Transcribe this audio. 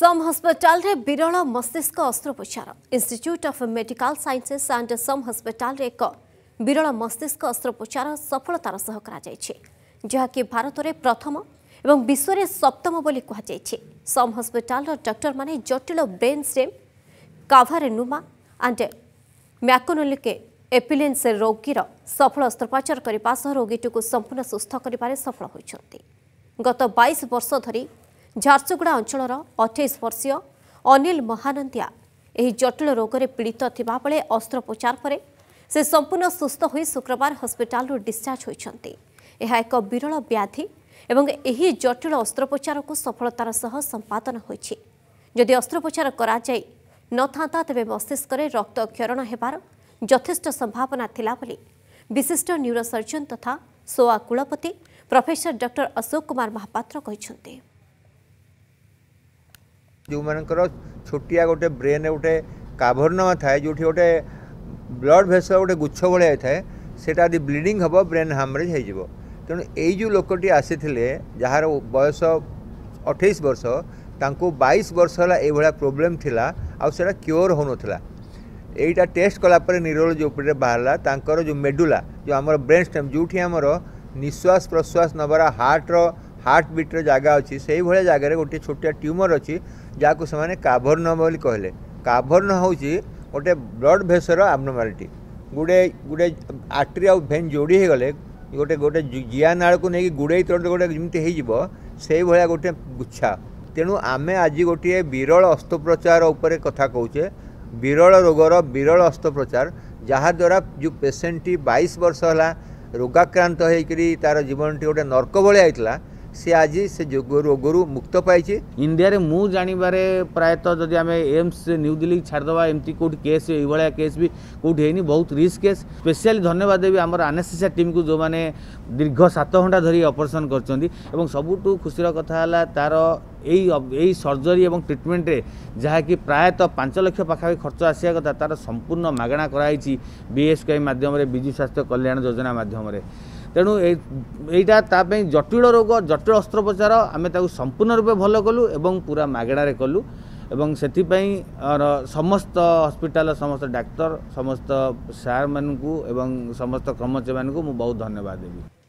ସମ୍ ହସ୍ପିଟାଲରେ ବିରଳ ମସ୍ତିଷ୍କ ଅସ୍ତ୍ରୋପଚାର institute of medical sciences and SUM ହସ୍ପିଟାଲରେ ଏକ ବିରଳ ମସ୍ତିଷ୍କ ଅସ୍ତ୍ରୋପଚାର ସଫଳତାର ସହ କରାଯାଇଛି ଯାହାକି ଭାରତରେ ପ୍ରଥମ ଏବଂ ବିଶ୍ୱରେ ସପ୍ତମ ବୋଲି କୁହାଯାଇଛି ସମ୍ ହସ୍ପିଟାଲର ଡକ୍ଟରମାନେ ଜଟିଳ brain stem cavernoma and myoclonic epilepsy ରୋଗୀର ସଫଳ ଅସ୍ତ୍ରୋପଚାର କରିବା ସହ ରୋଗୀଟିକୁ ସମ୍ପୂର୍ଣ୍ଣ ସୁସ୍ଥ କରିବାରେ ସଫଳ ହୋଇଛନ୍ତି ଗତ ବାଇଶ ବର୍ଷ ଧରି ଝାରସୁଗୁଡ଼ା ଅଞ୍ଚଳର ଅଠେଇଶ ବର୍ଷୀୟ ଅନିଲ ମହାନନ୍ଦିଆ ଏହି ଜଟିଳ ରୋଗରେ ପୀଡ଼ିତ ଥିବାବେଳେ ଅସ୍ତ୍ରୋପଚାର ପରେ ସେ ସମ୍ପୂର୍ଣ୍ଣ ସୁସ୍ଥ ହୋଇ ଶୁକ୍ରବାର ହସ୍ପିଟାଲରୁ ଡିସ୍ଚାର୍ଜ ହୋଇଛନ୍ତି ଏହା ଏକ ବିରଳ ବ୍ୟାଧି ଏବଂ ଏହି ଜଟିଳ ଅସ୍ତ୍ରୋପଚାରକୁ ସଫଳତାର ସହ ସମ୍ପାଦନ ହୋଇଛି ଯଦି ଅସ୍ତ୍ରୋପଚାର କରାଯାଇ ନଥାନ୍ତା ତେବେ ମସ୍ତିଷ୍କରେ ରକ୍ତ କ୍ଷରଣ ହେବାର ଯଥେଷ୍ଟ ସମ୍ଭାବନା ଥିଲା ବୋଲି ବିଶିଷ୍ଟ ନ୍ୟୁରୋ ସର୍ଜନ ତଥା ସୋଆ କୁଳପତି ପ୍ରଫେସର ଡକ୍ଟର ଅଶୋକ କୁମାର ମହାପାତ୍ର କହିଛନ୍ତି ଯେଉଁମାନଙ୍କର ଛୋଟିଆ ଗୋଟେ ବ୍ରେନ୍ ଗୋଟେ କାଭର୍ଣ୍ଣମା ଥାଏ ଯେଉଁଠି ଗୋଟେ ବ୍ଲଡ଼ ଭେସଲ୍ ଗୋଟେ ଗୁଚ୍ଛ ଭଳିଆ ହେଇଥାଏ ସେଇଟା ଯଦି ବ୍ଲିଡ଼ିଂ ହେବ ବ୍ରେନ୍ ହାମରେଜ୍ ହେଇଯିବ ତେଣୁ ଏଇ ଯେଉଁ ଲୋକଟି ଆସିଥିଲେ ଯାହାର ବୟସ ଅଠେଇଶ ବର୍ଷ ତାଙ୍କୁ ବାଇଶ ବର୍ଷ ହେଲା ଏଇଭଳିଆ ପ୍ରୋବ୍ଲେମ୍ ଥିଲା ଆଉ ସେଇଟା କ୍ୟୋର୍ ହେଉନଥିଲା ଏଇଟା ଟେଷ୍ଟ କଲାପରେ ନ୍ୟୁରୋଲୋଜି ଉପରେ ବାହାରିଲା ତାଙ୍କର ଯେଉଁ ମେଡୁଲା ଯେଉଁ ଆମର ବ୍ରେନ୍ ଷ୍ଟେମ୍ ଯେଉଁଠି ଆମର ନିଶ୍ୱାସ ପ୍ରଶ୍ୱାସ ନେବାର ହାର୍ଟର ହାର୍ଟ ବିଟ୍ର ଜାଗା ଅଛି ସେଇଭଳିଆ ଜାଗାରେ ଗୋଟିଏ ଛୋଟିଆ ଟ୍ୟୁମର୍ ଅଛି ଯାହାକୁ ସେମାନେ କାଭର୍ନ ବୋଲି କହିଲେ କାଭର୍ନ ହେଉଛି ଗୋଟେ ବ୍ଲଡ୍ ଭେସର ଆବନର୍ମାଲିଟି ଗୋଟେ ଗୋଟେ ଆର୍ଟେରୀ ଆଉ ଭେନ୍ ଯୋଡ଼ି ହେଇଗଲେ ଗୋଟେ ଗୋଟେ ଜିଆ ନାଳକୁ ନେଇକି ଗୁଡ଼େଇ ତୋଡ଼ ଗୋଟେ ଯେମିତି ହେଇଯିବ ସେଇଭଳିଆ ଗୋଟେ ଗୁଚ୍ଛା ତେଣୁ ଆମେ ଆଜି ଗୋଟିଏ ବିରଳ ଅସ୍ତ୍ରୋପଚାର ଉପରେ କଥା କହୁଛେ ବିରଳ ରୋଗର ବିରଳ ଅସ୍ତ୍ରୋପଚାର ଯାହାଦ୍ୱାରା ଯେଉଁ ପେସେଣ୍ଟଟି ବାଇଶ ବର୍ଷ ହେଲା ରୋଗାକ୍ରାନ୍ତ ହୋଇକରି ତା'ର ଜୀବନଟି ଗୋଟେ ନର୍କ ଭଳିଆ ହେଇଥିଲା সে আজ সে রোগর মুক্ত পাইছে ইন্ডিয়ার মু জাণিবারে প্রায়ত যদি আমি এমস নিউ দিল্লি ছাড়িদেবা এমতি কেউ কেস এইভাবে কেস বি কোটি হয়নি বহুত রিস্ক কেস স্পেশালি ধন্যবাদ দেবি আমার আনেসেসিয়া টিমকু যে দীর্ঘ সাত ঘণ্টা ধরি অপরেসন করছেন এবং সবুঠু খুশির কথা হল তার এই এই সর্জরি এবং ট্রিটমেন্টে যা কি প্রায়ত পাঁচ লক্ষ পাখাপাখি খরচ আসা কথা তার সম্পূর্ণ মাগণা করা হয়েছি বিএসকে মাধ্যমে বিজু স্বাস্থ্য কল্যাণ যোজনা মাধ্যমে ତେଣୁ ଏଇଟା ତା ପାଇଁ ଜଟିଳ ରୋଗ ଜଟିଳ ଅସ୍ତ୍ରୋପଚାର ଆମେ ତାକୁ ସମ୍ପୂର୍ଣ୍ଣ ରୂପେ ଭଲ କଲୁ ଏବଂ ପୁରା ମାଗଣାରେ କଲୁ ଏବଂ ସେଥିପାଇଁ ସମସ୍ତ ହସ୍ପିଟାଲ ସମସ୍ତ ଡାକ୍ତର ସମସ୍ତ ସାର୍ମାନଙ୍କୁ ଏବଂ ସମସ୍ତ କର୍ମଚାରୀମାନଙ୍କୁ ମୁଁ ବହୁତ ଧନ୍ୟବାଦ ଦେବି